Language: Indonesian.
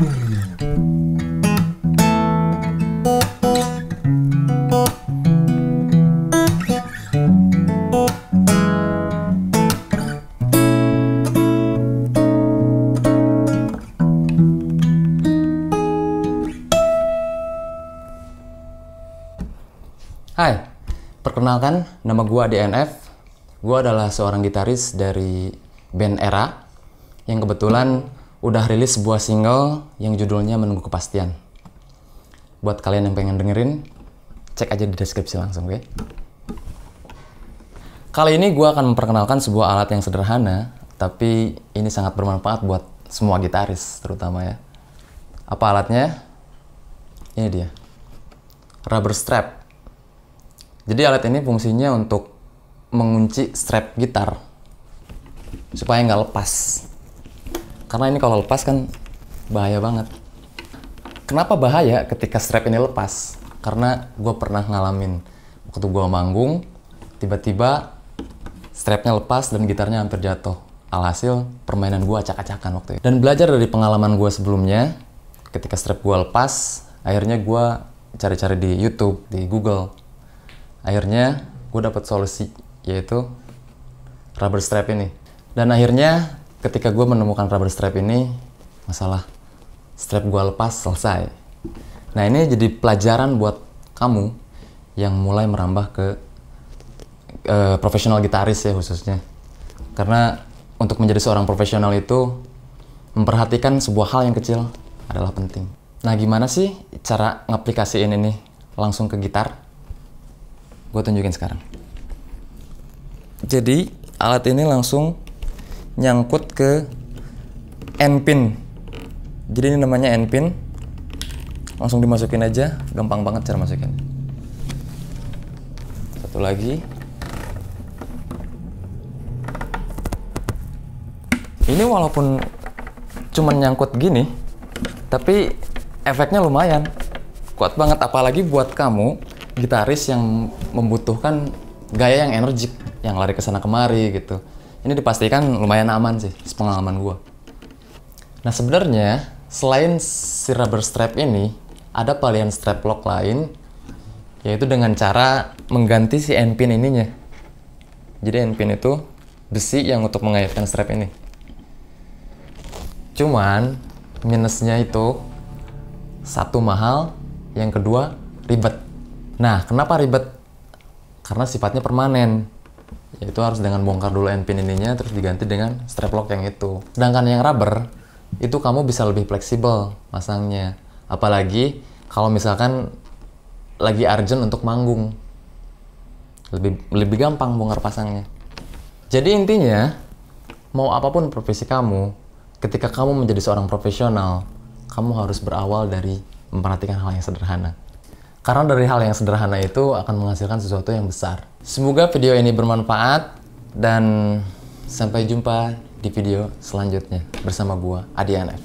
Hai, perkenalkan nama gua DNF. Gua adalah seorang gitaris dari band Era yang kebetulan udah rilis sebuah single yang judulnya Menunggu Kepastian. Buat kalian yang pengen dengerin, cek aja di deskripsi langsung, oke? Okay? Kali ini gue akan memperkenalkan sebuah alat yang sederhana, tapi ini sangat bermanfaat buat semua gitaris terutama ya. Apa alatnya? Ini dia. Rubber strap. Jadi alat ini fungsinya untuk mengunci strap gitar supaya nggak lepas karena ini kalau lepas kan bahaya banget. Kenapa bahaya ketika strap ini lepas? Karena gue pernah ngalamin waktu gue manggung, tiba-tiba strapnya lepas dan gitarnya hampir jatuh. Alhasil permainan gue acak-acakan waktu itu. Dan belajar dari pengalaman gue sebelumnya, ketika strap gue lepas, akhirnya gue cari-cari di YouTube, di Google. Akhirnya gue dapat solusi yaitu rubber strap ini. Dan akhirnya ketika gue menemukan rubber strap ini masalah strap gue lepas selesai nah ini jadi pelajaran buat kamu yang mulai merambah ke uh, profesional gitaris ya khususnya karena untuk menjadi seorang profesional itu memperhatikan sebuah hal yang kecil adalah penting nah gimana sih cara ngaplikasiin ini langsung ke gitar gue tunjukin sekarang jadi alat ini langsung nyangkut ke end pin jadi ini namanya end pin langsung dimasukin aja gampang banget cara masukin satu lagi ini walaupun cuman nyangkut gini tapi efeknya lumayan kuat banget apalagi buat kamu gitaris yang membutuhkan gaya yang energik yang lari kesana kemari gitu ini dipastikan lumayan aman sih, pengalaman gue. Nah sebenarnya selain si rubber strap ini, ada pilihan strap lock lain, yaitu dengan cara mengganti si end pin ininya. Jadi end pin itu besi yang untuk mengaitkan strap ini. Cuman minusnya itu satu mahal, yang kedua ribet. Nah kenapa ribet? Karena sifatnya permanen itu harus dengan bongkar dulu end pin ininya terus diganti dengan strap lock yang itu sedangkan yang rubber itu kamu bisa lebih fleksibel masangnya apalagi kalau misalkan lagi urgent untuk manggung lebih lebih gampang bongkar pasangnya jadi intinya mau apapun profesi kamu ketika kamu menjadi seorang profesional kamu harus berawal dari memperhatikan hal yang sederhana karena dari hal yang sederhana itu akan menghasilkan sesuatu yang besar. Semoga video ini bermanfaat dan sampai jumpa di video selanjutnya bersama gua Adi Anef.